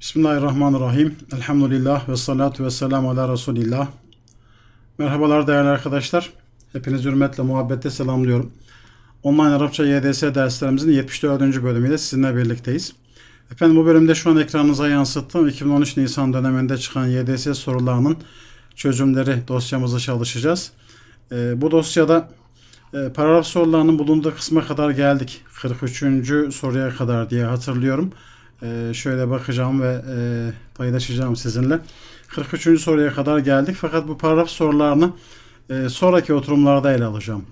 Bismillahirrahmanirrahim. Elhamdülillah ve salatu ve selamu ala Resulillah. Merhabalar değerli arkadaşlar. Hepiniz hürmetle, muhabbette selamlıyorum. Online Arapça YDS derslerimizin 74. bölümüyle sizinle birlikteyiz. Efendim bu bölümde şu an ekranınıza yansıttığım 2013 Nisan döneminde çıkan YDS sorularının çözümleri dosyamızda çalışacağız. E, bu dosyada e, paragraf sorularının bulunduğu kısma kadar geldik. 43. soruya kadar diye hatırlıyorum. Ee, şöyle bakacağım ve e, paylaşacağım sizinle. 43. soruya kadar geldik fakat bu paragraf sorularını e, sonraki oturumlarda ele alacağım.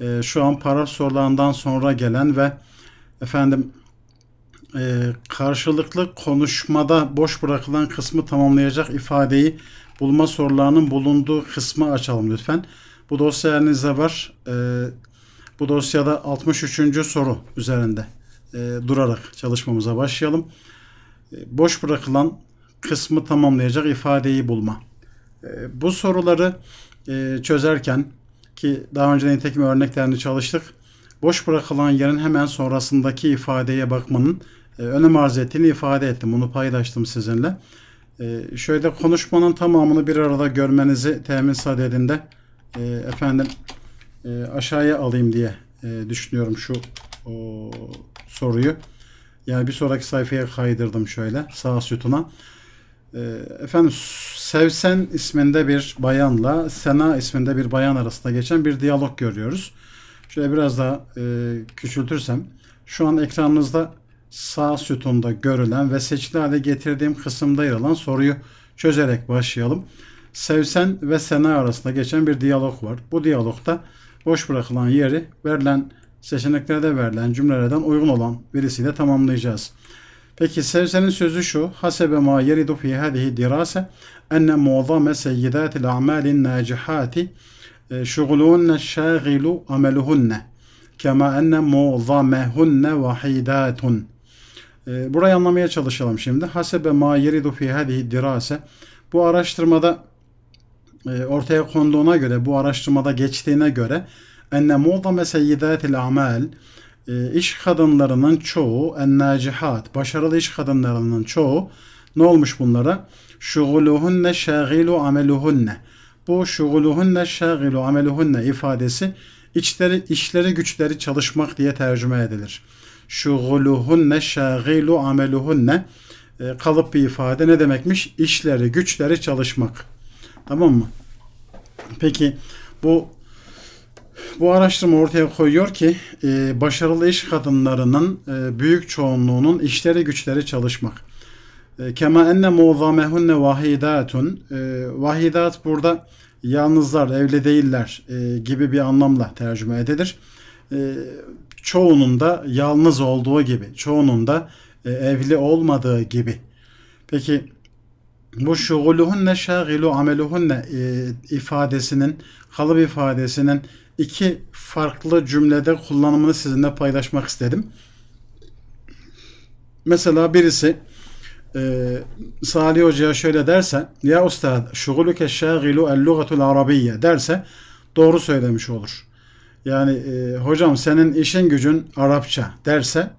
E, şu an paragraf sorularından sonra gelen ve efendim karşılıklı konuşmada boş bırakılan kısmı tamamlayacak ifadeyi bulma sorularının bulunduğu kısmı açalım lütfen. Bu dosya elinizde var. bu dosyada 63. soru üzerinde e, durarak çalışmamıza başlayalım. E, boş bırakılan kısmı tamamlayacak ifadeyi bulma. E, bu soruları e, çözerken ki daha önce nitekim örneklerini çalıştık. Boş bırakılan yerin hemen sonrasındaki ifadeye bakmanın e, önem arz ettiğini ifade ettim. Bunu paylaştım sizinle. E, şöyle konuşmanın tamamını bir arada görmenizi temin sadedinde e, efendim e, aşağıya alayım diye e, düşünüyorum şu o, soruyu yani bir sonraki sayfaya kaydırdım şöyle sağ sütuna. Ee, efendim Sevsen isminde bir bayanla Sena isminde bir bayan arasında geçen bir diyalog görüyoruz. Şöyle biraz daha e, küçültürsem. Şu an ekranınızda sağ sütunda görülen ve seçili hale getirdiğim kısımda yer alan soruyu çözerek başlayalım. Sevsen ve Sena arasında geçen bir diyalog var. Bu diyalogda boş bırakılan yeri verilen seçeneklerde verilen cümlelerden uygun olan birisiyle tamamlayacağız. Peki Sevse'nin sözü şu. Hasebe ma yeridu fi hadihi dirase enne muazzame seyyidatil a'malin nacihati e, şugulunne şagilu ameluhunne kema enne muazzamehunne vahidatun. E, burayı anlamaya çalışalım şimdi. Hasebe ma yeridu fi hadihi dirase bu araştırmada e, ortaya konduğuna göre, bu araştırmada geçtiğine göre enne mu'zame seyyidatil amel iş kadınlarının çoğu en nacihat başarılı iş kadınlarının çoğu ne olmuş bunlara? Şuguluhunne şagilu ameluhunne. Bu şuguluhunne şagilu ameluhunne ifadesi içleri, işleri güçleri çalışmak diye tercüme edilir. Şuguluhunne şagilu ameluhunne e, kalıp bir ifade ne demekmiş? İşleri güçleri çalışmak. Tamam mı? Peki bu bu araştırma ortaya koyuyor ki e, başarılı iş kadınlarının e, büyük çoğunluğunun işleri güçleri çalışmak. E, kema enne muğzamehunne vahidatun. E, vahidat burada yalnızlar, evli değiller e, gibi bir anlamla tercüme edilir. E, çoğunun da yalnız olduğu gibi, çoğunun da e, evli olmadığı gibi. Peki bu şuguluhunne şagilu ameluhunne e, ifadesinin, kalıp ifadesinin iki farklı cümlede kullanımını sizinle paylaşmak istedim. Mesela birisi e, Salih Hoca'ya şöyle derse ya ustad şuguluke şagilu el lugatul arabiyye derse doğru söylemiş olur. Yani e, hocam senin işin gücün Arapça derse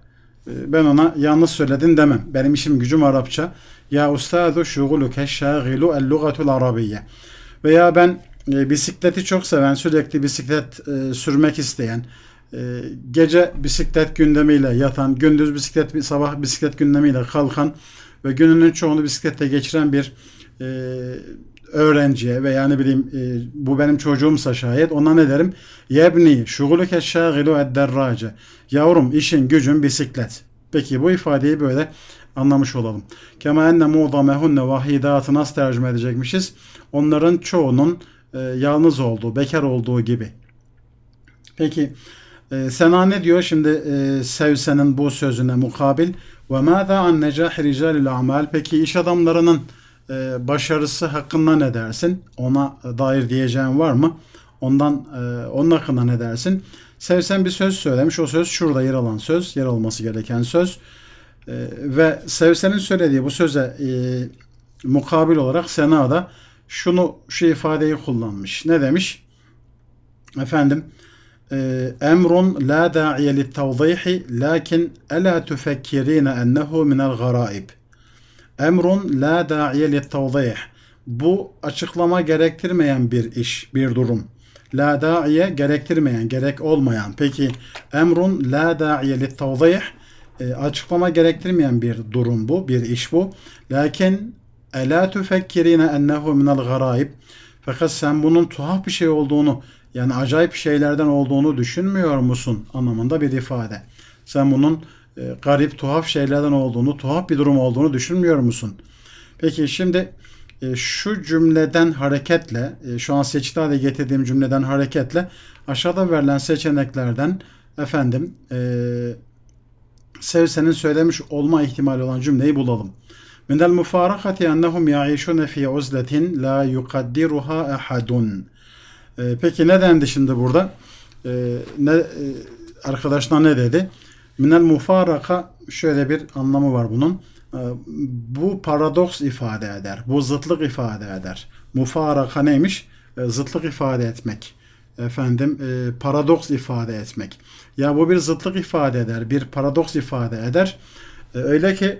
e, ben ona yanlış söyledin demem. Benim işim gücüm Arapça. Ya ustadu şuguluke şagilu el lugatul arabiye. Veya ben e, bisikleti çok seven, sürekli bisiklet e, sürmek isteyen, e, gece bisiklet gündemiyle yatan, gündüz bisiklet sabah bisiklet gündemiyle kalkan ve gününün çoğunu bisiklette geçiren bir e, öğrenciye ve yani bileyim e, bu benim çocuğumsa şayet ona ne derim? Yebni şuguluke şagilu edderrace. Yavrum işin gücün bisiklet. Peki bu ifadeyi böyle anlamış olalım. Kema enne muğzamehunne vahidatı nasıl tercüme edecekmişiz? Onların çoğunun e, yalnız olduğu, bekar olduğu gibi. Peki e, Sena ne diyor şimdi e, Sevse'nin bu sözüne mukabil? Ve mâzâ an necâhi ricalil amel? Peki iş adamlarının e, başarısı hakkında ne dersin? Ona dair diyeceğin var mı? Ondan e, onun hakkında ne dersin? Sevsen bir söz söylemiş. O söz şurada yer alan söz, yer alması gereken söz. Ee, ve Sevse'nin söylediği bu söze e, mukabil olarak Sena da şunu şu ifadeyi kullanmış. Ne demiş? Efendim e, emrun la da'iye li tavzihi lakin ela tufekkirine ennehu minel garaib. Emrun la da'iye li tavzih. Bu açıklama gerektirmeyen bir iş, bir durum. La da'iye gerektirmeyen, gerek olmayan. Peki emrun la da'iye li tavzih e, açıklama gerektirmeyen bir durum bu, bir iş bu. Lakin ela tüfekkirine ennehu minel garayib. Fakat sen bunun tuhaf bir şey olduğunu yani acayip şeylerden olduğunu düşünmüyor musun anlamında bir ifade. Sen bunun e, garip, tuhaf şeylerden olduğunu, tuhaf bir durum olduğunu düşünmüyor musun? Peki şimdi e, şu cümleden hareketle, e, şu an seçti hale getirdiğim cümleden hareketle aşağıda verilen seçeneklerden efendim e, Sevse'nin söylemiş olma ihtimali olan cümleyi bulalım. Min el mufarakati ennehum ya'işune fi uzletin la yukaddiruha ahadun. Ee, peki ne dendi şimdi burada? Ee, ne, e, arkadaşlar ne dedi? Minel mufaraka şöyle bir anlamı var bunun. Ee, bu paradoks ifade eder. Bu zıtlık ifade eder. Mufaraka neymiş? Zıtlık ifade etmek efendim e, paradoks ifade etmek. Ya bu bir zıtlık ifade eder, bir paradoks ifade eder. E, öyle ki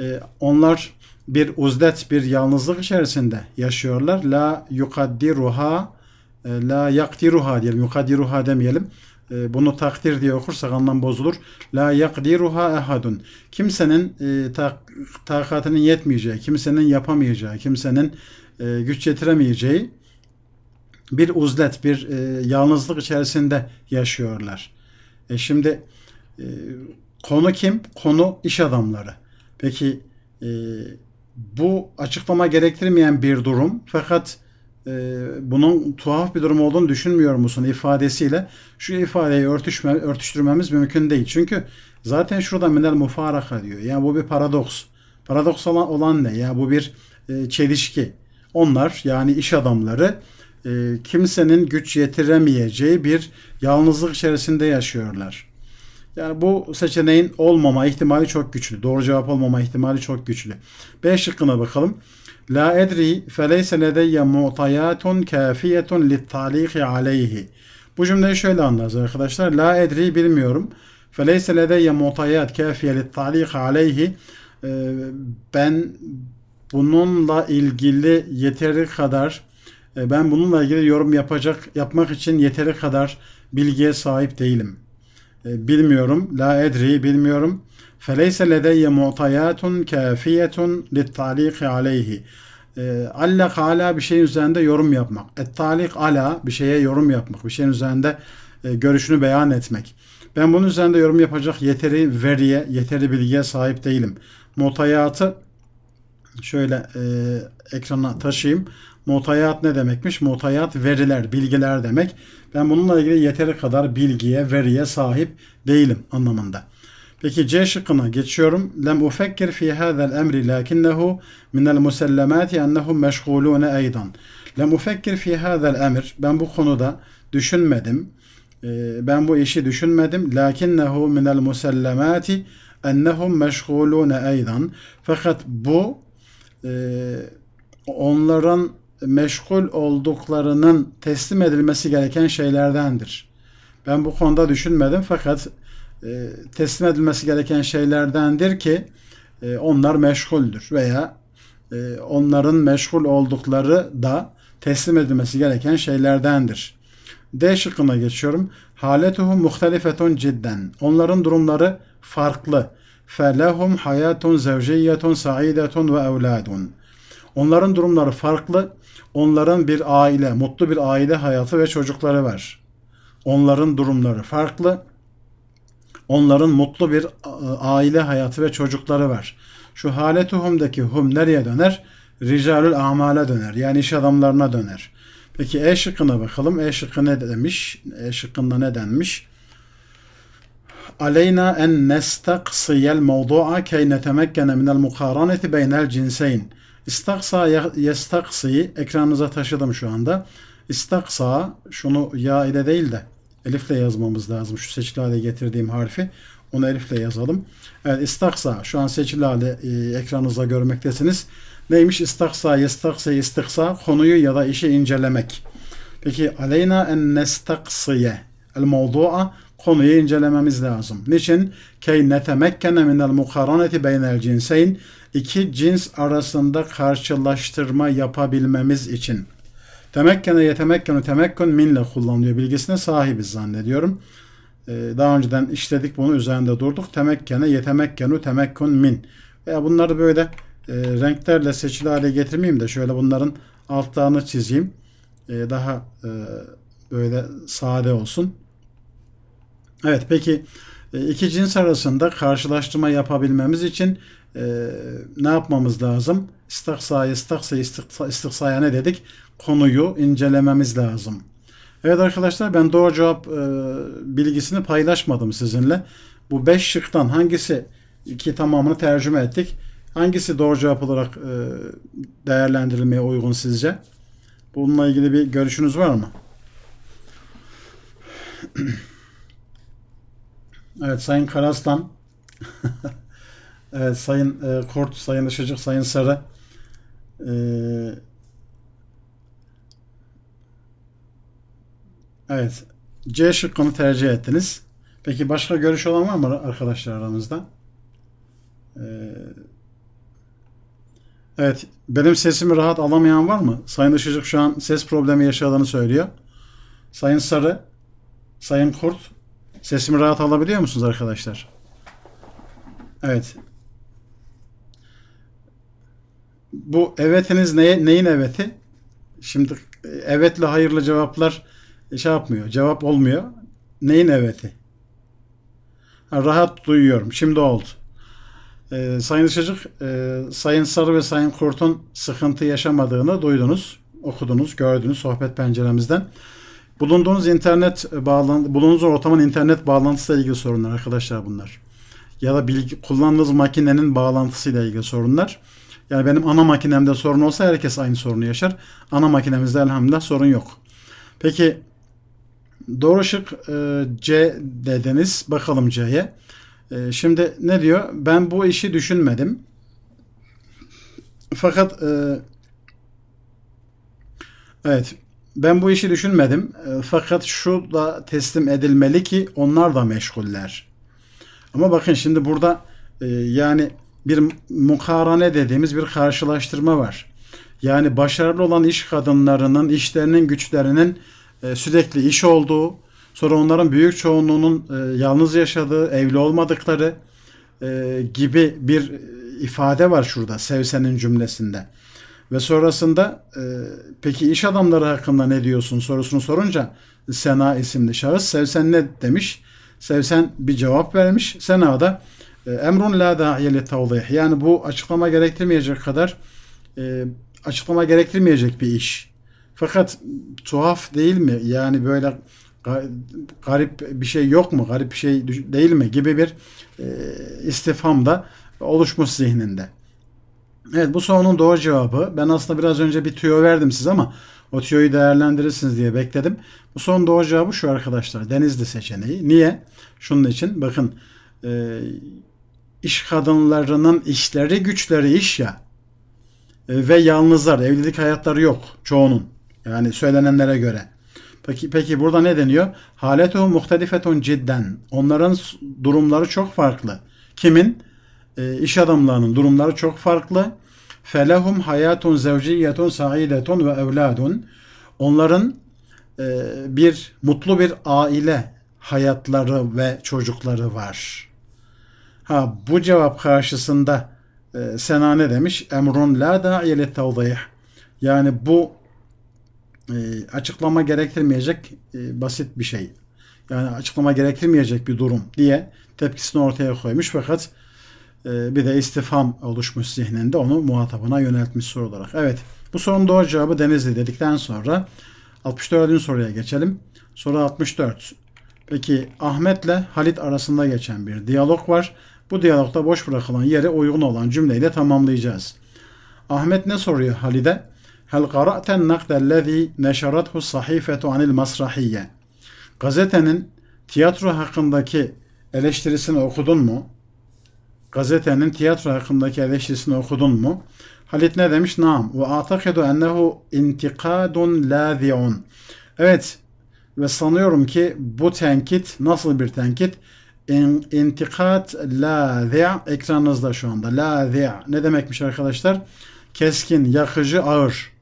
e, onlar bir uzdet, bir yalnızlık içerisinde yaşıyorlar. La yukaddiruha e, la yakdiruha diyelim. Yukaddiruha demeyelim. E, bunu takdir diye okursak anlam bozulur. La yakdiruha ehadun. Kimsenin e, tak, takatının yetmeyeceği, kimsenin yapamayacağı, kimsenin e, güç yetiremeyeceği bir uzlet, bir e, yalnızlık içerisinde yaşıyorlar. E şimdi e, konu kim? Konu iş adamları. Peki e, bu açıklama gerektirmeyen bir durum fakat e, bunun tuhaf bir durum olduğunu düşünmüyor musun ifadesiyle şu ifadeyi örtüşme, örtüştürmemiz mümkün değil. Çünkü zaten şurada minel mufaraka diyor. Yani bu bir paradoks. Paradoks olan, olan ne? Ya yani bu bir e, çelişki. Onlar yani iş adamları e, kimsenin güç yetiremeyeceği bir yalnızlık içerisinde yaşıyorlar. Yani bu seçeneğin olmama ihtimali çok güçlü. Doğru cevap olmama ihtimali çok güçlü. B şıkkına bakalım. La edri feleyse ledeyye mu'tayatun kafiyetun littaliki aleyhi. Bu cümleyi şöyle anlarız arkadaşlar. La edri bilmiyorum. Feleyse ledeyye mu'tayat kafiye littaliki aleyhi. E, ben bununla ilgili yeteri kadar e, ben bununla ilgili yorum yapacak yapmak için yeteri kadar bilgiye sahip değilim. E, bilmiyorum. La edri bilmiyorum. Feleyse ledeyye mu'tayatun kafiyetun littaliki aleyhi. E, Alla ala bir şeyin üzerinde yorum yapmak. Ettalik ala bir şeye yorum yapmak. Bir şeyin üzerinde görüşünü beyan etmek. Ben bunun üzerinde yorum yapacak yeteri veriye, yeteri bilgiye sahip değilim. Mutayatı şöyle e, ekrana taşıyayım. Muhtayat ne demekmiş? Muhtayat veriler, bilgiler demek. Ben bununla ilgili yeteri kadar bilgiye, veriye sahip değilim anlamında. Peki C şıkkına geçiyorum. Lem ufekkir fi hadzal emri lakinnehu min el musallamati ennehum meşgulun eydan. Lem ufekkir fi hadzal emir. Ben bu konuda düşünmedim. Ee, ben bu işi düşünmedim. Lakinnehu min el musallamati ennehum meşgulun eydan. Fakat bu e, onların meşgul olduklarının teslim edilmesi gereken şeylerdendir. Ben bu konuda düşünmedim fakat e, teslim edilmesi gereken şeylerdendir ki e, onlar meşguldür veya e, onların meşgul oldukları da teslim edilmesi gereken şeylerdendir. D şıkkına geçiyorum. Haletuhu muhtelifetun cidden. Onların durumları farklı. Felehum hayatun zevciyyetun saidetun ve evladun. Onların durumları farklı Onların bir aile, mutlu bir aile hayatı ve çocukları var. Onların durumları farklı. Onların mutlu bir aile hayatı ve çocukları var. Şu haletuhum'daki hum nereye döner? Ricalül amale döner. Yani iş adamlarına döner. Peki E şıkkına bakalım. E şıkkı ne demiş? E şıkkında ne denmiş? Aleyna en nestaksiyel mevdu'a key netemekkene minel mukaraneti beynel cinseyn. İstaksa yestaksıyı ekranınıza taşıdım şu anda. İstaksa şunu ya ile değil de elifle yazmamız lazım. Şu seçili hale getirdiğim harfi onu elifle yazalım. Evet istaksa şu an seçili hale e, ekranınızda görmektesiniz. Neymiş istaksa yestaksa istiksa konuyu ya da işi incelemek. Peki aleyna en nestaksiye el mevdu'a konuyu incelememiz lazım. Niçin? Key netemekkene minel mukaraneti beynel cinseyn iki cins arasında karşılaştırma yapabilmemiz için temekkene yetemekkenu temekkun minle kullanılıyor bilgisine sahibiz zannediyorum. Ee, daha önceden işledik bunu üzerinde durduk. Temekkene yetemekkenu temekkun min. Veya bunları böyle e, renklerle seçili hale getirmeyeyim de şöyle bunların altlarını çizeyim. Ee, daha e, böyle sade olsun. Evet peki e, iki cins arasında karşılaştırma yapabilmemiz için ee, ne yapmamız lazım? İstihsayı, istihsayı, istihsaya ne dedik? Konuyu incelememiz lazım. Evet arkadaşlar ben doğru cevap e, bilgisini paylaşmadım sizinle. Bu 5 şıktan hangisi ki tamamını tercüme ettik. Hangisi doğru cevap olarak e, değerlendirilmeye uygun sizce? Bununla ilgili bir görüşünüz var mı? evet Sayın Karaslan Evet, Sayın e, Kurt, Sayın Işıcık, Sayın Sarı. E, evet. C şıkkını tercih ettiniz. Peki başka görüş olan var mı arkadaşlar aramızda? E, ee, evet. Benim sesimi rahat alamayan var mı? Sayın Işıcık şu an ses problemi yaşadığını söylüyor. Sayın Sarı, Sayın Kurt. Sesimi rahat alabiliyor musunuz arkadaşlar? Evet. bu evetiniz neye, neyin eveti? Şimdi e, evetle hayırlı cevaplar e, şey yapmıyor. Cevap olmuyor. Neyin eveti? Ha, rahat duyuyorum. Şimdi oldu. Ee, Sayın Işıcık, e, Sayın Sarı ve Sayın Kurt'un sıkıntı yaşamadığını duydunuz, okudunuz, gördünüz sohbet penceremizden. Bulunduğunuz internet bağlantı, bulunduğunuz ortamın internet bağlantısıyla ilgili sorunlar arkadaşlar bunlar. Ya da bilgi, kullandığınız makinenin bağlantısıyla ilgili sorunlar. Yani benim ana makinemde sorun olsa herkes aynı sorunu yaşar. Ana makinemizde elhamdülillah sorun yok. Peki doğru şık e, C dediniz. Bakalım C'ye. E, şimdi ne diyor? Ben bu işi düşünmedim. Fakat e, evet ben bu işi düşünmedim. E, fakat şu da teslim edilmeli ki onlar da meşguller. Ama bakın şimdi burada e, yani bir mukarane dediğimiz bir karşılaştırma var. Yani başarılı olan iş kadınlarının işlerinin güçlerinin e, sürekli iş olduğu, sonra onların büyük çoğunluğunun e, yalnız yaşadığı, evli olmadıkları e, gibi bir ifade var şurada Sevse'nin cümlesinde. Ve sonrasında peki iş adamları hakkında ne diyorsun sorusunu sorunca Sena isimli şahıs Sevsen ne demiş? Sevsen bir cevap vermiş. Sena da e, emrun la da'iye li tavdih. Yani bu açıklama gerektirmeyecek kadar e, açıklama gerektirmeyecek bir iş. Fakat tuhaf değil mi? Yani böyle garip bir şey yok mu? Garip bir şey değil mi? Gibi bir e, istifam da oluşmuş zihninde. Evet bu sorunun doğru cevabı. Ben aslında biraz önce bir tüyo verdim size ama o tüyoyu değerlendirirsiniz diye bekledim. Bu son doğru cevabı şu arkadaşlar. Denizli seçeneği. Niye? Şunun için bakın e, iş kadınlarının işleri güçleri iş ya e, ve yalnızlar evlilik hayatları yok çoğunun yani söylenenlere göre. Peki peki burada ne deniyor? Haletu muhtelifetun cidden. Onların durumları çok farklı. Kimin? E, iş adamlarının durumları çok farklı. Felehum hayatun zevciyetun saidetun ve evladun. Onların e, bir mutlu bir aile hayatları ve çocukları var. Ha bu cevap karşısında e, Sena ne demiş? Emrun la da'iye li Yani bu e, açıklama gerektirmeyecek e, basit bir şey. Yani açıklama gerektirmeyecek bir durum diye tepkisini ortaya koymuş fakat e, bir de istifam oluşmuş zihninde onu muhatabına yöneltmiş soru olarak. Evet bu sorunun doğru cevabı Denizli dedikten sonra 64. soruya geçelim. Soru 64. Peki Ahmet'le Halit arasında geçen bir diyalog var. Bu diyalogda boş bırakılan yere uygun olan cümleyle tamamlayacağız. Ahmet ne soruyor Halide? Hel qara'ten nakdellezî neşerathu sahifetu anil masrahiyye. Gazetenin tiyatro hakkındaki eleştirisini okudun mu? Gazetenin tiyatro hakkındaki eleştirisini okudun mu? Halit ne demiş? Naam. Ve atakidu ennehu intikadun lazi'un. Evet ve sanıyorum ki bu tenkit nasıl bir tenkit? in, intikat lazi' ekranınızda şu anda. Lazi' ne demekmiş arkadaşlar? Keskin, yakıcı, ağır.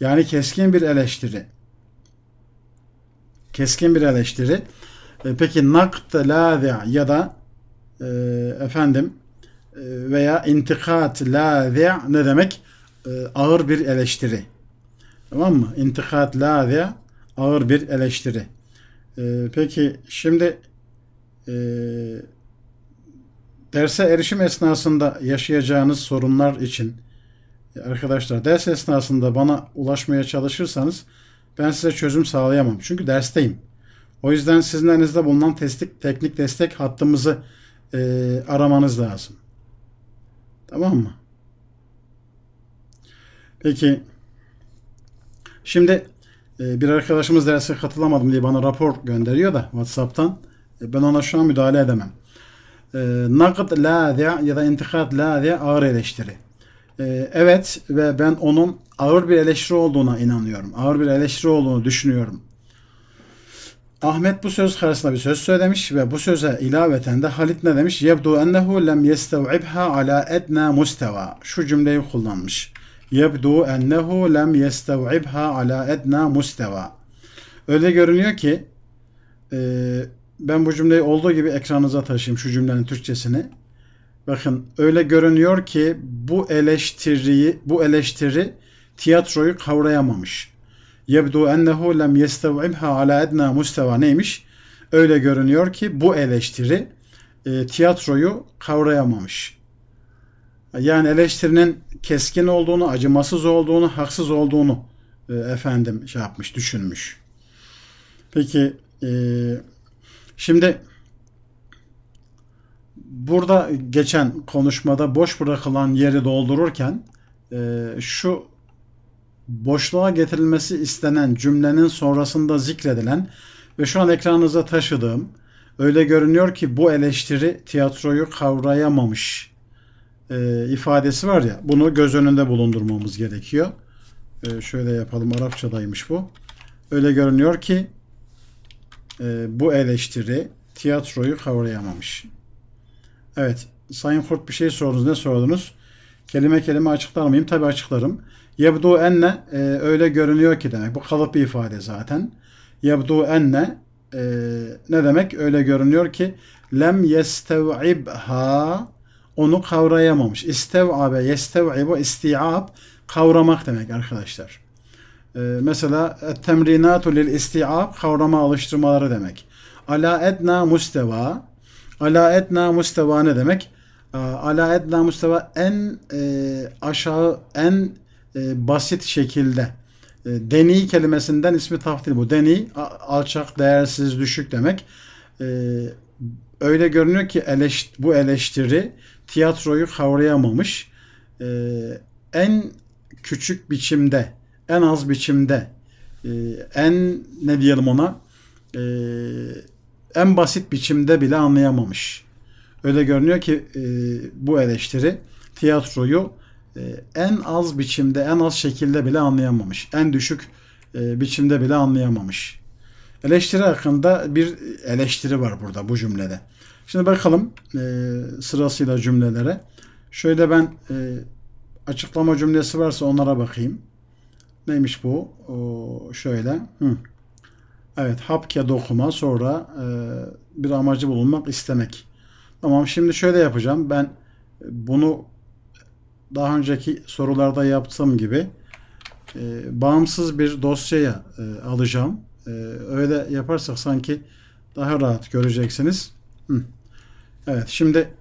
Yani keskin bir eleştiri. Keskin bir eleştiri. E, peki nakt lazi' ya da e, efendim e, veya intikat lazi' ne demek? E, ağır bir eleştiri. Tamam mı? İntikat lazi' ağır bir eleştiri. E, peki şimdi e, derse erişim esnasında yaşayacağınız sorunlar için e, arkadaşlar ders esnasında bana ulaşmaya çalışırsanız ben size çözüm sağlayamam. Çünkü dersteyim. O yüzden sizin elinizde bulunan testik, teknik destek hattımızı e, aramanız lazım. Tamam mı? Peki şimdi e, bir arkadaşımız derse katılamadım diye bana rapor gönderiyor da WhatsApp'tan. E, ben ona şu an müdahale edemem. E, nakıt lâzi'a ya da intikat lâzi'a ağır eleştiri. E, evet ve ben onun ağır bir eleştiri olduğuna inanıyorum. Ağır bir eleştiri olduğunu düşünüyorum. Ahmet bu söz karşısında bir söz söylemiş ve bu söze ilaveten de Halit ne demiş? Yebdu ennehu lem yestev'ibha ala edna musteva. Şu cümleyi kullanmış. Yebdu ennehu lem yestev'ibha ala edna musteva. Öyle görünüyor ki e, ben bu cümleyi olduğu gibi ekranınıza taşıyayım şu cümlenin Türkçesini. Bakın öyle görünüyor ki bu eleştiriyi bu eleştiri tiyatroyu kavrayamamış. Yebdu ennehu lem yestev'imha ala edna musteva neymiş? Öyle görünüyor ki bu eleştiri e, tiyatroyu kavrayamamış. Yani eleştirinin keskin olduğunu, acımasız olduğunu, haksız olduğunu e, efendim şey yapmış, düşünmüş. Peki eee Şimdi burada geçen konuşmada boş bırakılan yeri doldururken e, şu boşluğa getirilmesi istenen cümlenin sonrasında zikredilen ve şu an ekranınıza taşıdığım öyle görünüyor ki bu eleştiri tiyatroyu kavrayamamış e, ifadesi var ya bunu göz önünde bulundurmamız gerekiyor. E, şöyle yapalım Arapçadaymış bu. Öyle görünüyor ki e, bu eleştiri tiyatroyu kavrayamamış. Evet, Sayın Kurt bir şey sordunuz. Ne sordunuz? Kelime kelime açıklar mıyım? Tabii açıklarım. Yabdu enne e, öyle görünüyor ki demek. Bu kalıp bir ifade zaten. Yabdu enne e, ne demek? Öyle görünüyor ki lem yestev'ibha onu kavrayamamış. İstev'abe, yestev'ibu, isti'ab kavramak demek arkadaşlar. Ee, mesela temrinatu lil isti'ab kavrama alıştırmaları demek. Ala edna musteva ala edna musteva ne demek? Ee, ala edna musteva en e, aşağı en e, basit şekilde e, deni kelimesinden ismi taftil bu. Deni alçak, değersiz, düşük demek. E, öyle görünüyor ki eleşt, bu eleştiri tiyatroyu kavrayamamış. E, en küçük biçimde en az biçimde e, en ne diyelim ona e, en basit biçimde bile anlayamamış. Öyle görünüyor ki e, bu eleştiri tiyatroyu e, en az biçimde, en az şekilde bile anlayamamış. En düşük e, biçimde bile anlayamamış. Eleştiri hakkında bir eleştiri var burada bu cümlede. Şimdi bakalım e, sırasıyla cümlelere. Şöyle ben e, açıklama cümlesi varsa onlara bakayım. Neymiş bu? O, şöyle. Hı. Evet. Hapke dokuma sonra e, bir amacı bulunmak istemek. Tamam şimdi şöyle yapacağım. Ben e, bunu daha önceki sorularda yaptığım gibi e, bağımsız bir dosyaya e, alacağım. E, öyle yaparsak sanki daha rahat göreceksiniz. Hı. Evet şimdi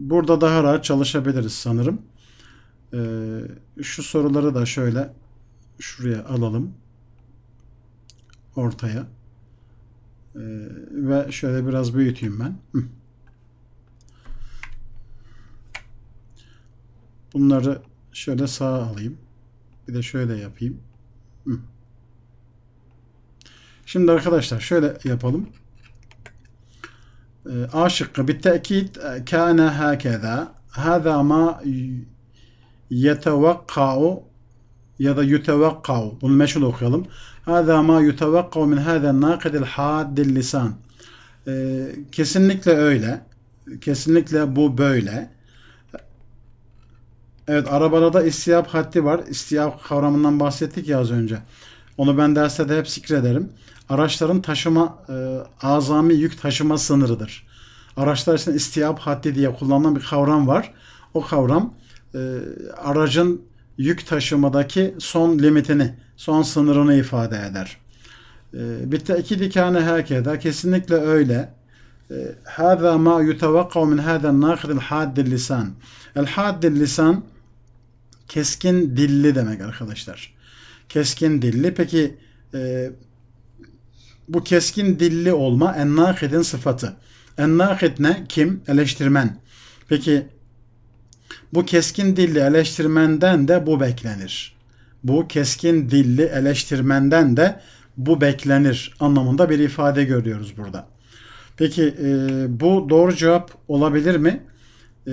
burada daha rahat çalışabiliriz sanırım. E, şu soruları da şöyle şuraya alalım. Ortaya. Ee, ve şöyle biraz büyüteyim ben. Bunları şöyle sağa alayım. Bir de şöyle yapayım. Şimdi arkadaşlar şöyle yapalım. Ee, A şıkkı. Bittekit e, kâne hâkezâ. Hâzâ mâ yetevakkâ'u ya da yutevakkav. Bunu meşhur okuyalım. Hâzâ mâ yutevakkav min hâzâ nâkidil hâddil lisan. Ee, kesinlikle öyle. Kesinlikle bu böyle. Evet arabalarda istiyap haddi var. İstiyap kavramından bahsettik ya az önce. Onu ben derste de hep zikrederim. Araçların taşıma e, azami yük taşıma sınırıdır. Araçlar için istiyap haddi diye kullanılan bir kavram var. O kavram e, aracın yük taşımadaki son limitini, son sınırını ifade eder. Ee, Bir de iki dikane herkese kesinlikle öyle. Ee, hâzâ mâ yutevakkav min hâzâ nâkidil hâddil lisan. El hâddil lisan keskin dilli demek arkadaşlar. Keskin dilli. Peki e, bu keskin dilli olma en-nakidin sıfatı. en ne? Kim? Eleştirmen. Peki bu keskin dilli eleştirmenden de bu beklenir. Bu keskin dilli eleştirmenden de bu beklenir anlamında bir ifade görüyoruz burada. Peki e, bu doğru cevap olabilir mi? E,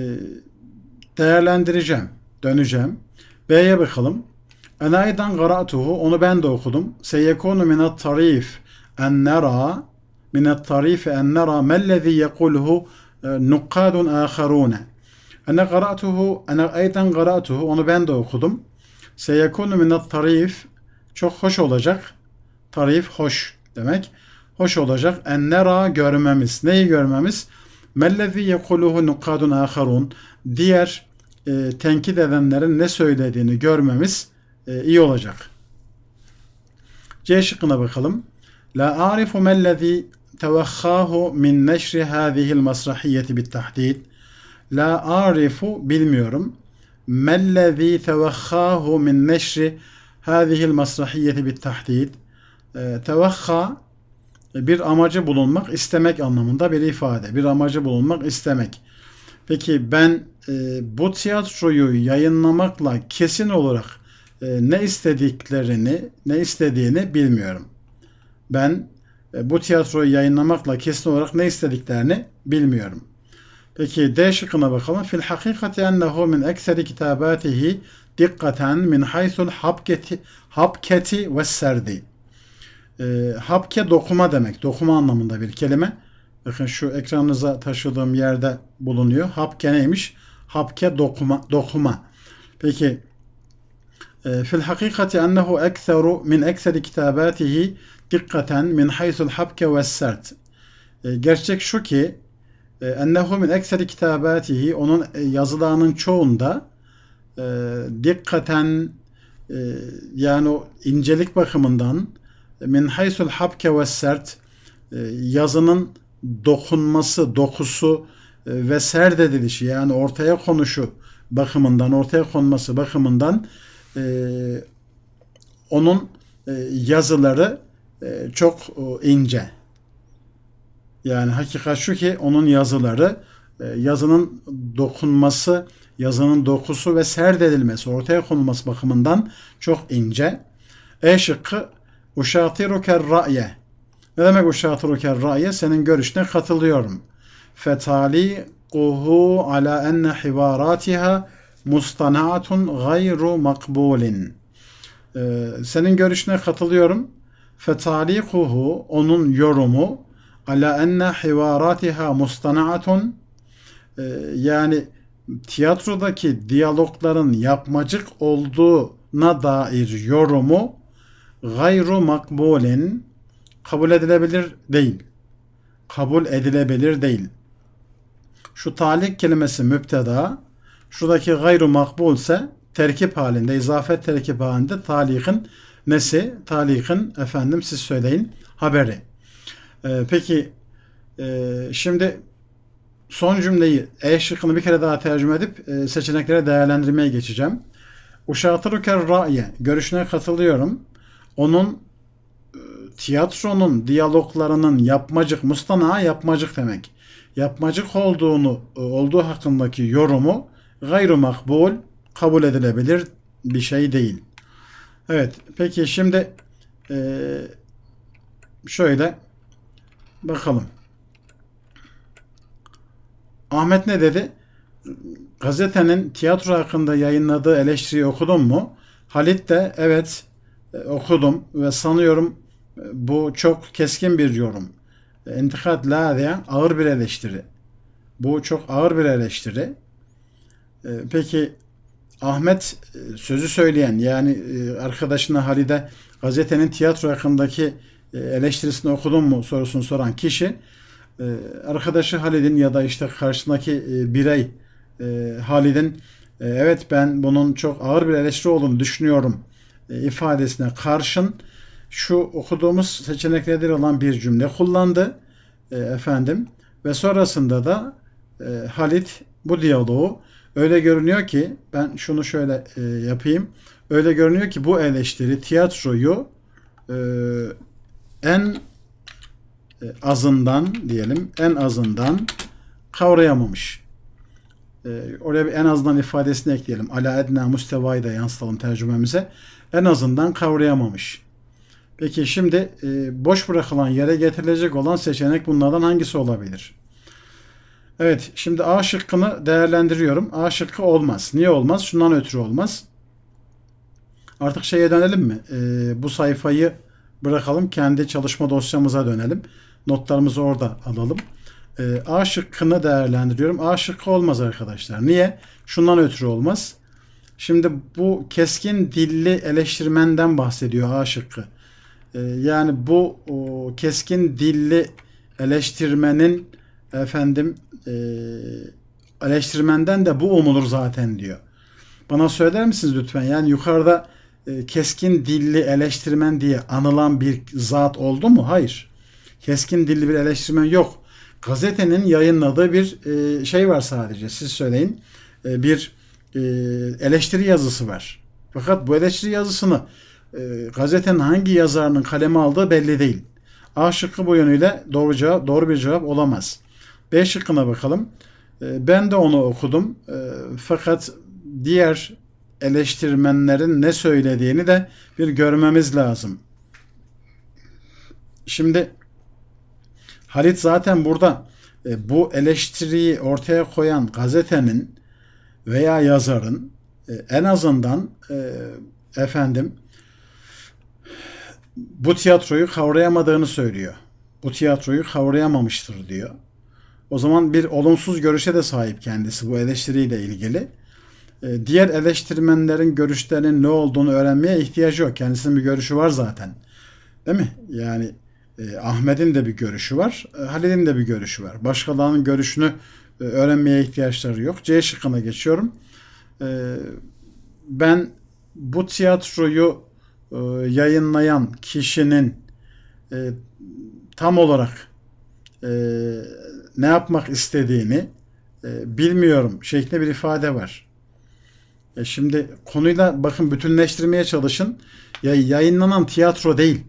değerlendireceğim, döneceğim. B'ye bakalım. Enaydan gara'tuhu onu ben de okudum. Seyekunu minat tarif en nera minat tarif en nera mellezi yekulhu e, nukkadun aharune. Ana qara'tuhu, ene aydan qara'tuhu, onu ben de okudum. Seyekunu minat tarif, çok hoş olacak. Tarif hoş demek. Hoş olacak. En nera görmemiz. Neyi görmemiz? Mellezi yekuluhu nukadun aharun. Diğer e, tenkit edenlerin ne söylediğini görmemiz e, iyi olacak. C şıkkına bakalım. La arifu mellezi tevakkahu min neşri hâzihil masrahiyeti bit tahdid. La arifu bilmiyorum. Mellezî tevekhahu min neşri hâzihil masrahiyeti bit tahdid. Ee, Tevekha bir amacı bulunmak istemek anlamında bir ifade. Bir amacı bulunmak istemek. Peki ben e, bu tiyatroyu yayınlamakla kesin olarak e, ne istediklerini, ne istediğini bilmiyorum. Ben e, bu tiyatroyu yayınlamakla kesin olarak ne istediklerini bilmiyorum. Peki D şıkkına bakalım. Fil hakikati ennehu min ekseri kitabatihi dikkaten min haysul habketi, habketi ve serdi. E, habke dokuma demek. Dokuma anlamında bir kelime. Bakın şu ekranınıza taşıdığım yerde bulunuyor. Habke neymiş? Habke dokuma. dokuma. Peki e, fil hakikati ennehu ekseru min ekseri kitabatihi dikkaten min haysul habke ve sert. E, gerçek şu ki e, ennehu min ekseri kitabatihi onun e, yazılarının çoğunda e, dikkaten e, yani incelik bakımından e, min haysul habke ve sert yazının dokunması, dokusu ve serd edilişi yani ortaya konuşu bakımından, ortaya konması bakımından e, onun e, yazıları e, çok ince. Yani hakikat şu ki onun yazıları e, yazının dokunması, yazının dokusu ve serdedilmesi, ortaya konulması bakımından çok ince. E şıkkı uşatiruker ra'ye. Ne demek uşatiruker ra'ye? Senin görüşüne katılıyorum. Fetali kuhu ala enne hivaratiha mustanaatun gayru makbulin. E, senin görüşüne katılıyorum. Fetali kuhu, onun yorumu ala enne hivaratiha mustanaatun ee, yani tiyatrodaki diyalogların yapmacık olduğuna dair yorumu gayru makbulin kabul edilebilir değil. Kabul edilebilir değil. Şu talik kelimesi müpteda, şuradaki gayru makbulse terkip halinde, izafet terkip halinde talikin nesi, talikin efendim siz söyleyin haberi. Ee, peki e, şimdi son cümleyi E şıkkını bir kere daha tercüme edip e, seçeneklere değerlendirmeye geçeceğim. Uşatırken ra'ye görüşüne katılıyorum. Onun e, tiyatronun diyaloglarının yapmacık mustana yapmacık demek. Yapmacık olduğunu e, olduğu hakkındaki yorumu gayru makbul kabul edilebilir bir şey değil. Evet peki şimdi e, şöyle Bakalım. Ahmet ne dedi? Gazetenin tiyatro hakkında yayınladığı eleştiriyi okudun mu? Halit de evet e, okudum ve sanıyorum e, bu çok keskin bir yorum. E, İntikat la ağır bir eleştiri. Bu çok ağır bir eleştiri. Peki Ahmet sözü söyleyen yani arkadaşına Halide gazetenin tiyatro hakkındaki e, eleştirisini okudun mu sorusunu soran kişi e, arkadaşı Halid'in ya da işte karşısındaki e, birey Halid'in evet ben bunun çok ağır bir eleştiri olduğunu düşünüyorum ifadesine karşın şu okuduğumuz seçeneklerden olan bir cümle kullandı efendim ve sonrasında da Halit bu diyaloğu öyle görünüyor ki ben şunu şöyle yapayım öyle görünüyor ki bu eleştiri tiyatroyu en e, azından diyelim en azından kavrayamamış. E, oraya bir en azından ifadesini ekleyelim. Ala edna mustevayı da yansıtalım tercümemize. En azından kavrayamamış. Peki şimdi e, boş bırakılan yere getirilecek olan seçenek bunlardan hangisi olabilir? Evet şimdi A şıkkını değerlendiriyorum. A şıkkı olmaz. Niye olmaz? Şundan ötürü olmaz. Artık şeye dönelim mi? E, bu sayfayı bırakalım. Kendi çalışma dosyamıza dönelim. Notlarımızı orada alalım. E, A şıkkını değerlendiriyorum. A şıkkı olmaz arkadaşlar. Niye? Şundan ötürü olmaz. Şimdi bu keskin dilli eleştirmenden bahsediyor A şıkkı. E, yani bu o, keskin dilli eleştirmenin efendim e, eleştirmenden de bu umulur zaten diyor. Bana söyler misiniz lütfen? Yani yukarıda e, keskin dilli eleştirmen diye anılan bir zat oldu mu? Hayır. Keskin dilli bir eleştirmen yok. Gazetenin yayınladığı bir e, şey var sadece. Siz söyleyin. E, bir eleştiri yazısı var. Fakat bu eleştiri yazısını gazetenin hangi yazarının kaleme aldığı belli değil. A şıkkı bu yönüyle doğru, cevap, doğru bir cevap olamaz. B şıkkına bakalım. Ben de onu okudum. Fakat diğer eleştirmenlerin ne söylediğini de bir görmemiz lazım. Şimdi Halit zaten burada e, bu eleştiriyi ortaya koyan gazetenin veya yazarın e, en azından e, efendim bu tiyatroyu kavrayamadığını söylüyor. Bu tiyatroyu kavrayamamıştır diyor. O zaman bir olumsuz görüşe de sahip kendisi bu eleştiriyle ilgili. E, diğer eleştirmenlerin görüşlerinin ne olduğunu öğrenmeye ihtiyacı yok. Kendisinin bir görüşü var zaten. Değil mi? Yani e, Ahmet'in de bir görüşü var. E, Halil'in de bir görüşü var. Başkalarının görüşünü e, öğrenmeye ihtiyaçları yok. C şıkkına geçiyorum. E, ben bu tiyatroyu e, yayınlayan kişinin e, tam olarak e, ne yapmak istediğini e, bilmiyorum şeklinde bir ifade var. E şimdi konuyla bakın bütünleştirmeye çalışın. Ya yayınlanan tiyatro değil.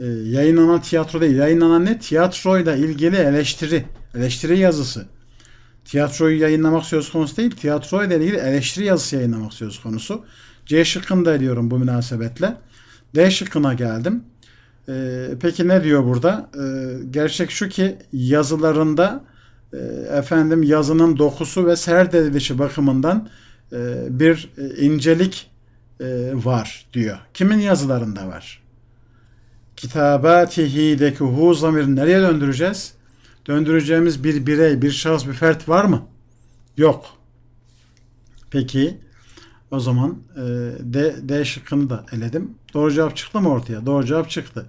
E, yayınlanan tiyatro değil. Yayınlanan ne? Tiyatroyla ilgili eleştiri. Eleştiri yazısı. Tiyatroyu yayınlamak söz konusu değil. Tiyatroyla ilgili eleştiri yazısı yayınlamak söz konusu. C şıkkını da ediyorum bu münasebetle. D şıkkına geldim. E, peki ne diyor burada? E, gerçek şu ki yazılarında e, efendim yazının dokusu ve serdedilişi bakımından e, bir e, incelik e, var diyor. Kimin yazılarında var? Kitabatihi'deki hu Zamir nereye döndüreceğiz? Döndüreceğimiz bir birey, bir şahıs, bir fert var mı? Yok. Peki o zaman e, D, D şıkkını da eledim. Doğru cevap çıktı mı ortaya? Doğru cevap çıktı.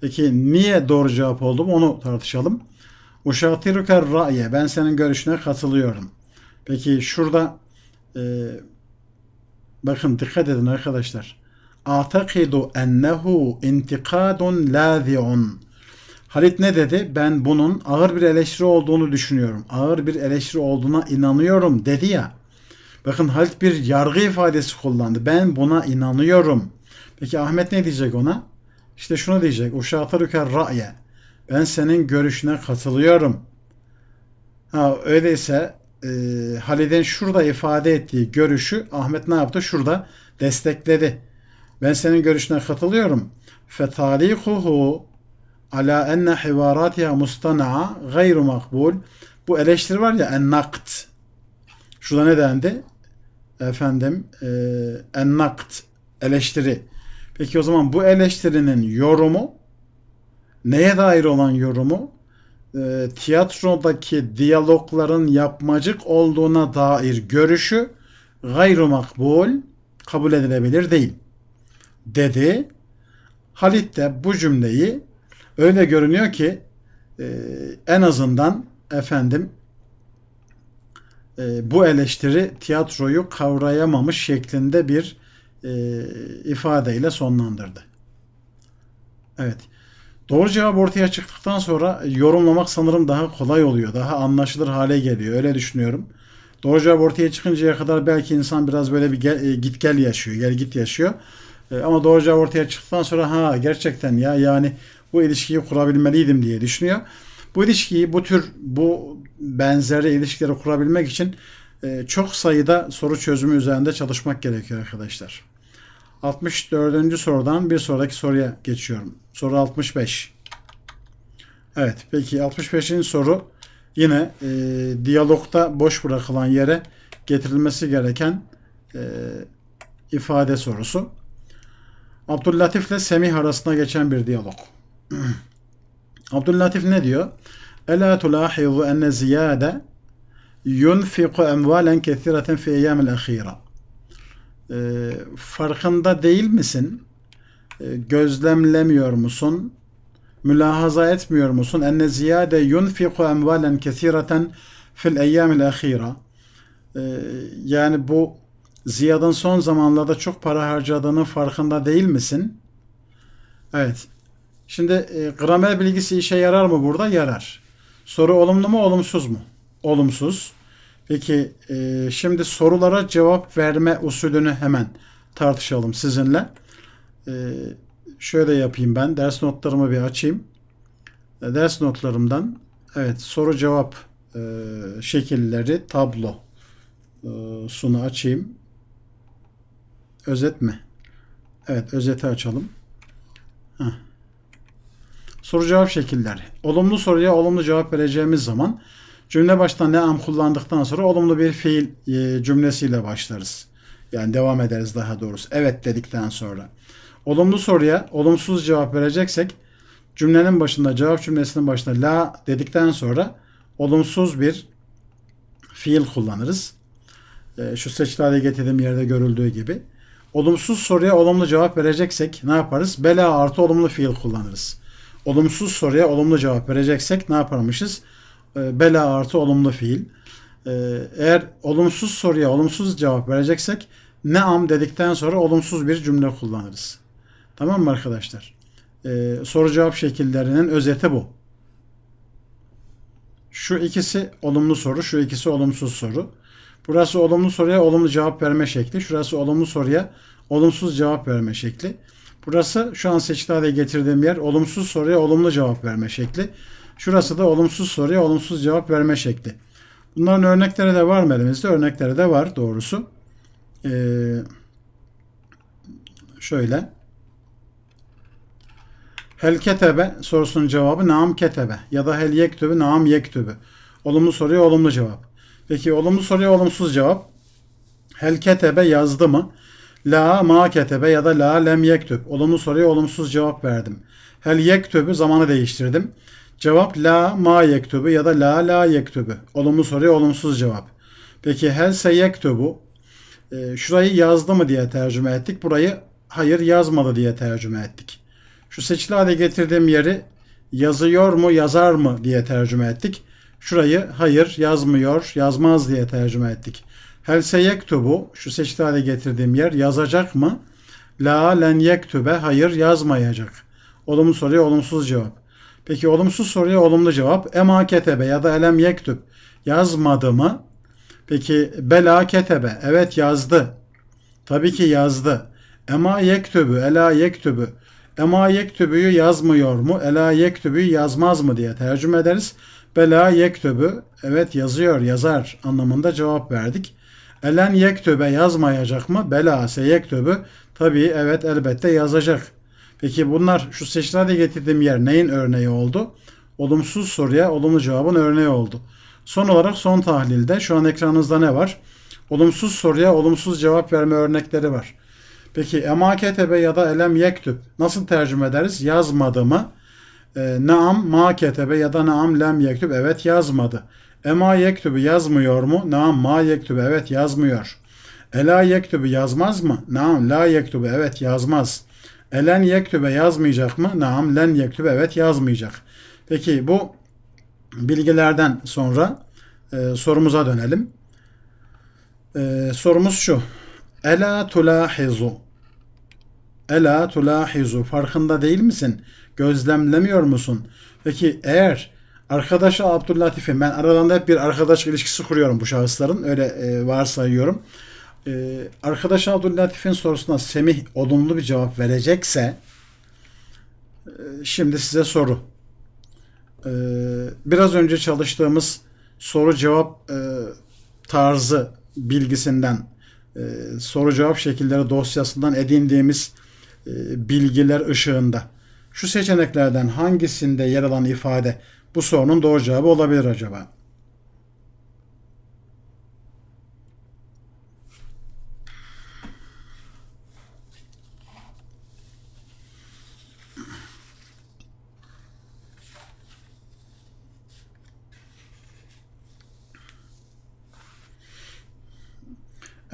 Peki niye doğru cevap oldum onu tartışalım. Uşatiruka ra'ye ben senin görüşüne katılıyorum. Peki şurada e, bakın dikkat edin arkadaşlar. Atakidu ennehu intikadun lazi'un. Halit ne dedi? Ben bunun ağır bir eleştiri olduğunu düşünüyorum. Ağır bir eleştiri olduğuna inanıyorum dedi ya. Bakın Halit bir yargı ifadesi kullandı. Ben buna inanıyorum. Peki Ahmet ne diyecek ona? İşte şunu diyecek. Uşağıta rüker ra'ye. Ben senin görüşüne katılıyorum. Ha öyleyse e, Halil'in şurada ifade ettiği görüşü Ahmet ne yaptı? Şurada destekledi. Ben senin görüşüne katılıyorum. Fetalikuhu ala enne hivaratiha mustana'a gayru makbul. Bu eleştiri var ya en nakt. Şurada ne dendi? Efendim e, en nakt eleştiri. Peki o zaman bu eleştirinin yorumu neye dair olan yorumu e, tiyatrodaki diyalogların yapmacık olduğuna dair görüşü gayru makbul kabul edilebilir değil dedi. Halit de bu cümleyi öyle görünüyor ki e, en azından efendim e, bu eleştiri tiyatroyu kavrayamamış şeklinde bir ifadeyle sonlandırdı. Evet. Doğru cevap ortaya çıktıktan sonra yorumlamak sanırım daha kolay oluyor. Daha anlaşılır hale geliyor. Öyle düşünüyorum. Doğru cevap ortaya çıkıncaya kadar belki insan biraz böyle bir gel, e, git gel yaşıyor. Gel git yaşıyor. E, ama doğru cevap ortaya çıktıktan sonra ha gerçekten ya yani bu ilişkiyi kurabilmeliydim diye düşünüyor. Bu ilişkiyi bu tür bu benzeri ilişkileri kurabilmek için e, çok sayıda soru çözümü üzerinde çalışmak gerekiyor arkadaşlar. 64. sorudan bir sonraki soruya geçiyorum. Soru 65. Evet peki 65. soru yine e, diyalogda boş bırakılan yere getirilmesi gereken e, ifade sorusu. Abdüllatif ile Semih arasında geçen bir diyalog. Abdüllatif ne diyor? Ela tulahizu enne ziyade yunfiku emvalen kethiraten fi eyyamil ahira e, farkında değil misin? E, gözlemlemiyor musun? Mülahaza etmiyor musun? Enne ziyade yunfiku emvalen kesireten fil eyyamil ahira. Ee, yani bu Ziya'dan son zamanlarda çok para harcadığının farkında değil misin? Evet. Şimdi e, gramer bilgisi işe yarar mı burada? Yarar. Soru olumlu mu, olumsuz mu? Olumsuz. Peki e, şimdi sorulara cevap verme usulünü hemen tartışalım sizinle. E, şöyle yapayım ben. Ders notlarımı bir açayım. E, ders notlarımdan evet soru cevap e, şekilleri tablo e, sunu açayım. Özet mi? Evet özeti açalım. Heh. Soru cevap şekilleri. Olumlu soruya olumlu cevap vereceğimiz zaman Cümle baştan ne am kullandıktan sonra olumlu bir fiil e, cümlesiyle başlarız. Yani devam ederiz daha doğrusu. Evet dedikten sonra. Olumlu soruya olumsuz cevap vereceksek cümlenin başında cevap cümlesinin başında la dedikten sonra olumsuz bir fiil kullanırız. E, şu seçtiğe getirdiğim yerde görüldüğü gibi. Olumsuz soruya olumlu cevap vereceksek ne yaparız? Bela artı olumlu fiil kullanırız. Olumsuz soruya olumlu cevap vereceksek ne yaparmışız? E, bela artı olumlu fiil. E, eğer olumsuz soruya olumsuz cevap vereceksek ne am dedikten sonra olumsuz bir cümle kullanırız. Tamam mı arkadaşlar? E, soru cevap şekillerinin özeti bu. Şu ikisi olumlu soru, şu ikisi olumsuz soru. Burası olumlu soruya olumlu cevap verme şekli. Şurası olumlu soruya olumsuz cevap verme şekli. Burası şu an seçti getirdiğim yer olumsuz soruya olumlu cevap verme şekli. Şurası da olumsuz soruya olumsuz cevap verme şekli. Bunların örnekleri de var mı elimizde? Örnekleri de var doğrusu. Ee, şöyle. Hel ketebe sorusunun cevabı naam ketebe ya da hel yektübü naam yektübü. Olumlu soruya olumlu cevap. Peki olumlu soruya olumsuz cevap. Hel ketebe yazdı mı? La ma ketebe ya da la lem yektüb. Olumlu soruya olumsuz cevap verdim. Hel yektübü zamanı değiştirdim. Cevap la ma yektubu ya da la la yektubu. Olumlu soruya olumsuz cevap. Peki hel se yektubu. E, şurayı yazdı mı diye tercüme ettik. Burayı hayır yazmadı diye tercüme ettik. Şu seçili hale getirdiğim yeri yazıyor mu yazar mı diye tercüme ettik. Şurayı hayır yazmıyor yazmaz diye tercüme ettik. Hel se yektubu şu seçili hale getirdiğim yer yazacak mı? La len yektübe hayır yazmayacak. Olumlu soruya olumsuz cevap. Peki olumsuz soruya olumlu cevap. Ema ketebe ya da elem yektüp yazmadı mı? Peki bela ketebe evet yazdı. Tabii ki yazdı. Ema yektübü ela yektübü. Ema yektübüyü yazmıyor mu? Ela yektübüyü yazmaz mı diye tercüme ederiz. Bela yektübü evet yazıyor yazar anlamında cevap verdik. Elen yektübe yazmayacak mı? Bela ise yektübü tabii evet elbette yazacak. Peki bunlar şu seçilerde getirdiğim yer neyin örneği oldu? Olumsuz soruya olumlu cevabın örneği oldu. Son olarak son tahlilde şu an ekranınızda ne var? Olumsuz soruya olumsuz cevap verme örnekleri var. Peki emaketebe ya da elem yektüp nasıl tercüme ederiz? Yazmadı mı? E, naam ma ya da naam lem yektüp evet yazmadı. Ma yektübü yazmıyor mu? Naam ma yektübü evet yazmıyor. La yektübü yazmaz mı? Naam la yektübü evet yazmaz. Elen yektübe yazmayacak mı? Naam len yektübe evet yazmayacak. Peki bu bilgilerden sonra e, sorumuza dönelim. E, sorumuz şu. Ela tulahizu. Ela tulahizu. Farkında değil misin? Gözlemlemiyor musun? Peki eğer arkadaşı Abdüllatif'im ben aralarında hep bir arkadaş ilişkisi kuruyorum bu şahısların. Öyle e, varsayıyorum. sayıyorum e, ee, arkadaşın Abdüllatif'in sorusuna Semih olumlu bir cevap verecekse e, şimdi size soru. E, biraz önce çalıştığımız soru cevap e, tarzı bilgisinden e, soru cevap şekilleri dosyasından edindiğimiz e, bilgiler ışığında şu seçeneklerden hangisinde yer alan ifade bu sorunun doğru cevabı olabilir acaba?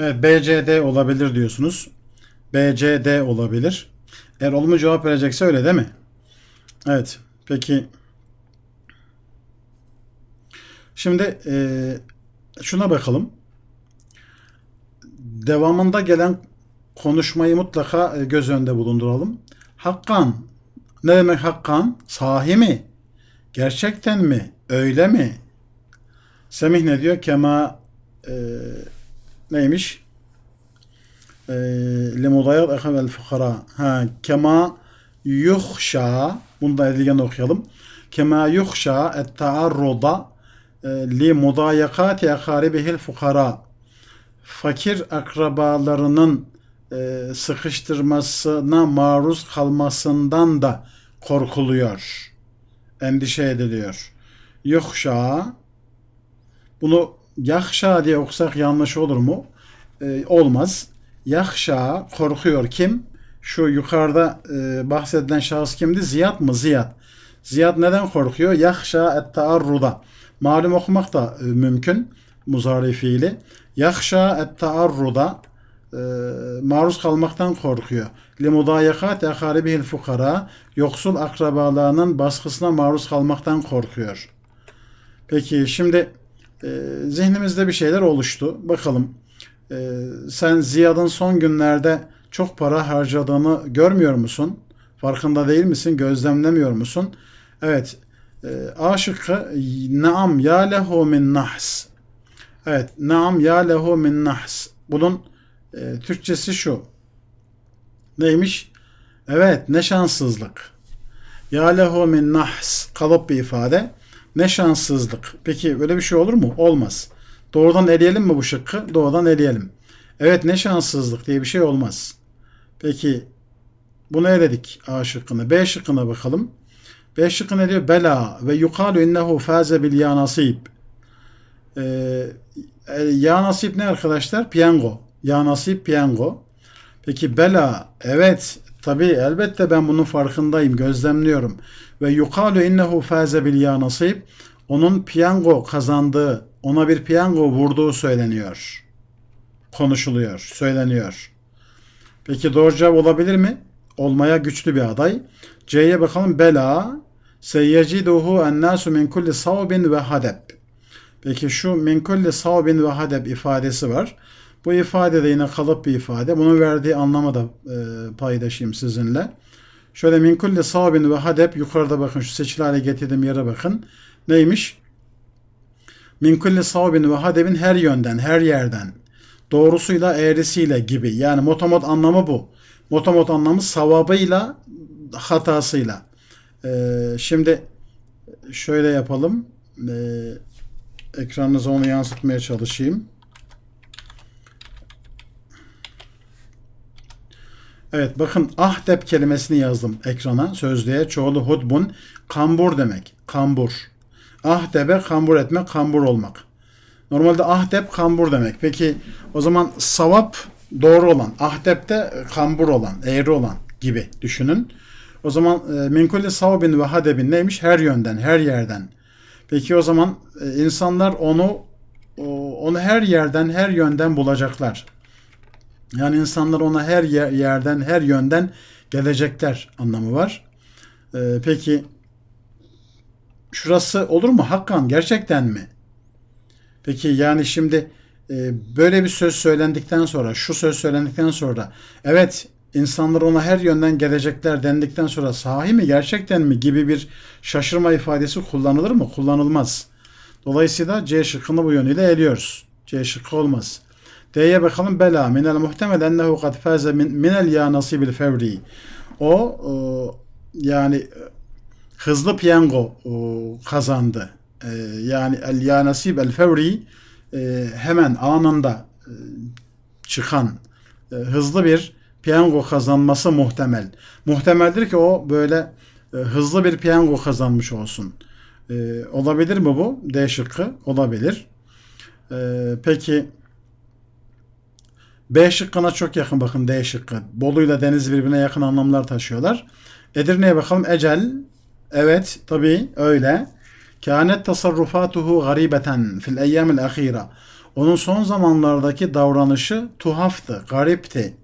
Evet, BCD olabilir diyorsunuz. BCD olabilir. Eğer olumlu cevap verecekse öyle değil mi? Evet. Peki. Şimdi e, şuna bakalım. Devamında gelen konuşmayı mutlaka e, göz önünde bulunduralım. Hakkan. Ne demek hakkan? Sahi mi? Gerçekten mi? Öyle mi? Semih ne diyor? Kema e, neymiş? لِمُضَيَرْ اَخَوَ الْفُخَرَى Ha, kema yuhşa bunu da eligen okuyalım. Kema yuhşa et taarruda e, li mudayakati akaribihil fukara fakir akrabalarının e, sıkıştırmasına maruz kalmasından da korkuluyor. Endişe ediliyor. Yuhşa bunu Yahşa diye okusak yanlış olur mu? Ee, olmaz. Yahşa korkuyor kim? Şu yukarıda e, bahsedilen şahıs kimdi? Ziyad mı? Ziyad. Ziyad neden korkuyor? Yahşa et taarruda. Malum okumak da e, mümkün. Muzari fiili. Yahşa et e, maruz kalmaktan korkuyor. Limudayakat eharibihil fukara yoksul akrabalarının baskısına maruz kalmaktan korkuyor. Peki şimdi e, zihnimizde bir şeyler oluştu. Bakalım e, sen Ziyad'ın son günlerde çok para harcadığını görmüyor musun? Farkında değil misin? Gözlemlemiyor musun? Evet. E, ee, A şıkkı Naam ya lehu min nahs. Evet. Naam ya lehu min nahs. Bunun e, Türkçesi şu. Neymiş? Evet. Ne şanssızlık. Ya lehu min nahs. Kalıp bir ifade. Ne şanssızlık. Peki böyle bir şey olur mu? Olmaz. Doğrudan eleyelim mi bu şıkkı? Doğrudan eleyelim. Evet ne şanssızlık diye bir şey olmaz. Peki bunu eledik A şıkkını. B şıkkına bakalım. B şıkkı ne diyor? Bela ve yukalu innehu faze bil ya nasip. Ee, e, ya nasip ne arkadaşlar? Piyango. Ya nasip piyango. Peki bela evet tabi elbette ben bunun farkındayım gözlemliyorum. Ve yukalu innehu faze bil ya nasip, Onun piyango kazandığı, ona bir piyango vurduğu söyleniyor. Konuşuluyor, söyleniyor. Peki doğru cevap olabilir mi? Olmaya güçlü bir aday. C'ye bakalım. Bela seyyeciduhu ennasu min kulli savbin ve hadep. Peki şu min kulli savbin ve hadep ifadesi var. Bu ifade de yine kalıp bir ifade. Bunun verdiği anlamı da e, paylaşayım sizinle. Şöyle min kulli sabin ve hadep yukarıda bakın şu seçili hale getirdiğim yere bakın. Neymiş? Min kulli sabin ve hadebin her yönden, her yerden. Doğrusuyla, eğrisiyle gibi. Yani motomot anlamı bu. Motomot anlamı savabıyla, hatasıyla. Ee, şimdi şöyle yapalım. Ee, ekranınıza onu yansıtmaya çalışayım. Evet bakın ahdep kelimesini yazdım ekrana. Sözlüğe çoğulu hudbun kambur demek. Kambur. Ahdebe kambur etme, kambur olmak. Normalde ahdep kambur demek. Peki o zaman savap doğru olan, ahdep de kambur olan, eğri olan gibi düşünün. O zaman e, minkulli savbin ve hadebin neymiş? Her yönden, her yerden. Peki o zaman e, insanlar onu o, onu her yerden, her yönden bulacaklar. Yani insanlar ona her yerden, her yönden gelecekler anlamı var. Ee, peki şurası olur mu Hakkan gerçekten mi? Peki yani şimdi e, böyle bir söz söylendikten sonra, şu söz söylendikten sonra evet insanlar ona her yönden gelecekler dendikten sonra sahi mi gerçekten mi gibi bir şaşırma ifadesi kullanılır mı? Kullanılmaz. Dolayısıyla C şıkkını bu yönüyle eliyoruz. C şıkkı olmaz. D'ye bakalım. Bela minel muhtemel ennehu kad faze min, minel ya nasibil fevri. O e, yani e, hızlı piyango e, kazandı. E, yani el ya nasib el fevri e, hemen anında e, çıkan e, hızlı bir piyango kazanması muhtemel. Muhtemeldir ki o böyle e, hızlı bir piyango kazanmış olsun. E, olabilir mi bu? D şıkkı olabilir. E, peki B şıkkına çok yakın bakın D şıkkı. Bolu ile deniz birbirine yakın anlamlar taşıyorlar. Edirne'ye bakalım. Ecel. Evet tabi öyle. Kânet tasarrufatuhu garibeten fil eyyamil ahira. Onun son zamanlardaki davranışı tuhaftı, garipti.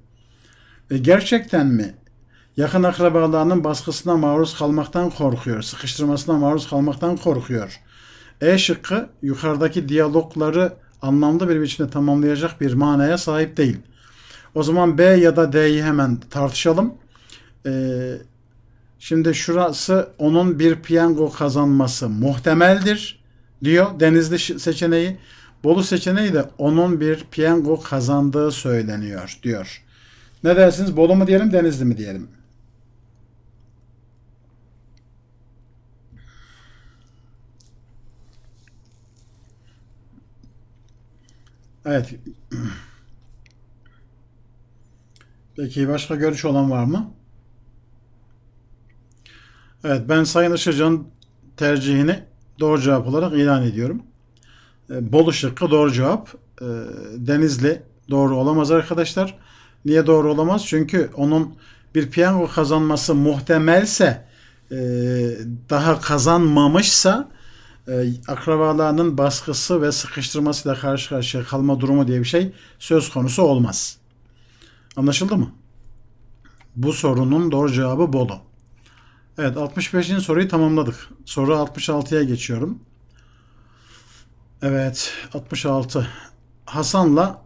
E gerçekten mi? Yakın akrabalarının baskısına maruz kalmaktan korkuyor. Sıkıştırmasına maruz kalmaktan korkuyor. E şıkkı yukarıdaki diyalogları anlamlı bir biçimde tamamlayacak bir manaya sahip değil. O zaman B ya da D'yi hemen tartışalım. Ee, şimdi şurası onun bir piyango kazanması muhtemeldir diyor Denizli seçeneği. Bolu seçeneği de onun bir piyango kazandığı söyleniyor diyor. Ne dersiniz Bolu mu diyelim Denizli mi diyelim? Evet. Peki başka görüş olan var mı? Evet ben Sayın Işıcan tercihini doğru cevap olarak ilan ediyorum. E, Bolu şıkkı doğru cevap. E, Denizli doğru olamaz arkadaşlar. Niye doğru olamaz? Çünkü onun bir piyango kazanması muhtemelse e, daha kazanmamışsa e, akrabalarının baskısı ve sıkıştırmasıyla karşı karşıya kalma durumu diye bir şey söz konusu olmaz. Anlaşıldı mı? Bu sorunun doğru cevabı Bolu. Evet 65. soruyu tamamladık. Soru 66'ya geçiyorum. Evet 66. Hasan'la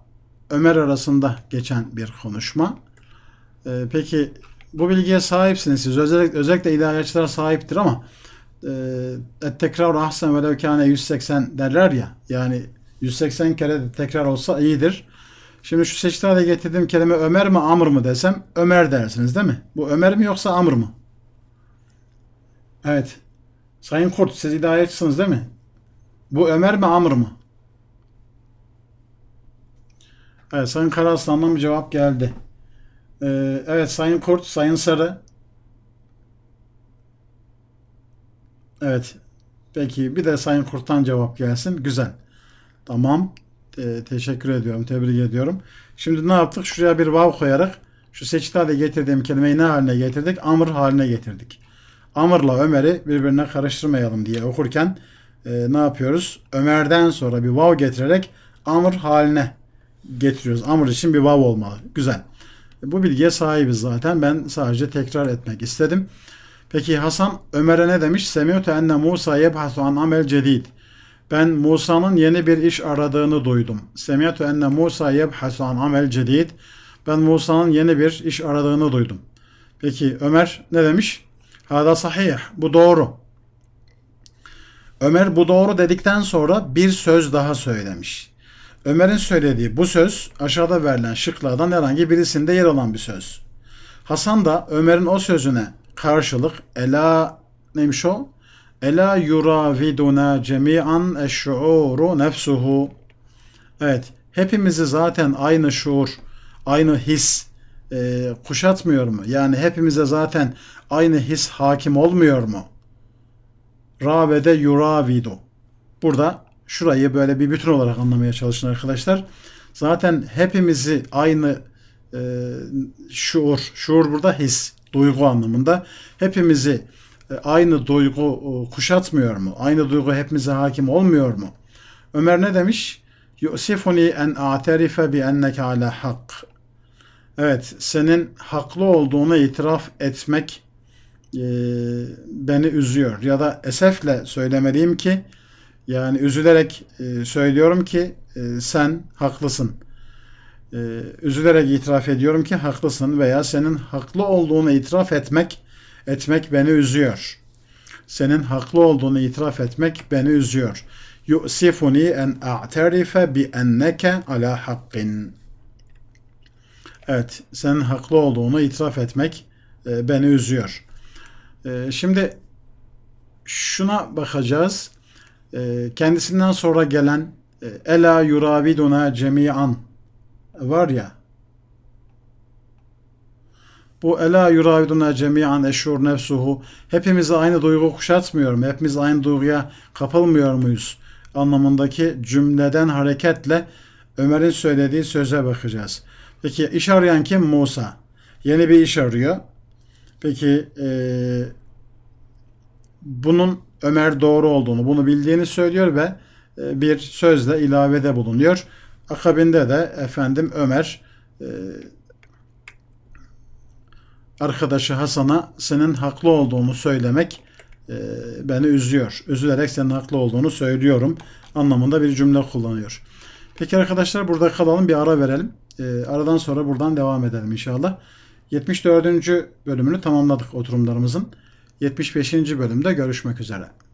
Ömer arasında geçen bir konuşma. Ee, peki bu bilgiye sahipsiniz siz. Özellikle, özellikle ilahiyatçılar sahiptir ama ee, e, tekrar ahsen velev kâne 180 derler ya. Yani 180 kere de tekrar olsa iyidir. Şimdi şu seçtade getirdiğim kelime Ömer mi Amr mı desem Ömer dersiniz değil mi? Bu Ömer mi yoksa Amr mı? Evet. Sayın Kurt siz hidayetçisiniz değil mi? Bu Ömer mi Amr mı? Evet Sayın Karaslan'dan bir cevap geldi. Ee, evet Sayın Kurt, Sayın Sarı, Evet. Peki bir de Sayın Kurt'tan cevap gelsin. Güzel. Tamam. Te- teşekkür ediyorum. Tebrik ediyorum. Şimdi ne yaptık? Şuraya bir vav koyarak şu seçtade getirdiğim kelimeyi ne haline getirdik? Amr haline getirdik. Amr'la Ömer'i birbirine karıştırmayalım diye okurken e, ne yapıyoruz? Ömer'den sonra bir vav getirerek Amr haline getiriyoruz. Amr için bir vav olmalı. Güzel. Bu bilgiye sahibiz zaten. Ben sadece tekrar etmek istedim. Peki Hasan Ömer'e ne demiş? Semiyote enne Musa yebhasu an amel cedid. Ben Musa'nın yeni bir iş aradığını duydum. Semiyote enne Musa yebhasu an amel cedid. Ben Musa'nın yeni bir iş aradığını duydum. Peki Ömer ne demiş? Hada sahih. Bu doğru. Ömer bu doğru dedikten sonra bir söz daha söylemiş. Ömer'in söylediği bu söz aşağıda verilen şıklardan herhangi birisinde yer alan bir söz. Hasan da Ömer'in o sözüne karşılık ela neymiş o? Ela yuraviduna cemi'an eşşuuru nefsuhu. Evet. Hepimizi zaten aynı şuur, aynı his e, kuşatmıyor mu? Yani hepimize zaten aynı his hakim olmuyor mu? Ravede yuravidu. Burada şurayı böyle bir bütün olarak anlamaya çalışın arkadaşlar. Zaten hepimizi aynı e, şuur, şuur burada his duygu anlamında hepimizi e, aynı duygu e, kuşatmıyor mu? Aynı duygu hepimize hakim olmuyor mu? Ömer ne demiş? Yusifuni en a'terife bi enneke ala hak. Evet, senin haklı olduğuna itiraf etmek e, beni üzüyor. Ya da esefle söylemeliyim ki, yani üzülerek söylüyorum ki sen haklısın.'' e, üzülerek itiraf ediyorum ki haklısın veya senin haklı olduğunu itiraf etmek etmek beni üzüyor. Senin haklı olduğunu itiraf etmek beni üzüyor. Yusifuni en a'terife bi enneke ala hakkin. Evet, senin haklı olduğunu itiraf etmek e, beni üzüyor. E, şimdi şuna bakacağız. E, kendisinden sonra gelen e, Ela yuraviduna Cemian var ya bu ela yuraviduna cemiyan eşur nefsuhu hepimize aynı duygu kuşatmıyor mu? Hepimiz aynı duyguya kapılmıyor muyuz? anlamındaki cümleden hareketle Ömer'in söylediği söze bakacağız. Peki iş arayan kim? Musa. Yeni bir iş arıyor. Peki e, bunun Ömer doğru olduğunu, bunu bildiğini söylüyor ve e, bir sözle ilavede bulunuyor. Akabinde de efendim Ömer e, arkadaşı Hasan'a senin haklı olduğunu söylemek e, beni üzüyor. Üzülerek senin haklı olduğunu söylüyorum anlamında bir cümle kullanıyor. Peki arkadaşlar burada kalalım bir ara verelim. E, aradan sonra buradan devam edelim inşallah. 74. bölümünü tamamladık oturumlarımızın. 75. bölümde görüşmek üzere.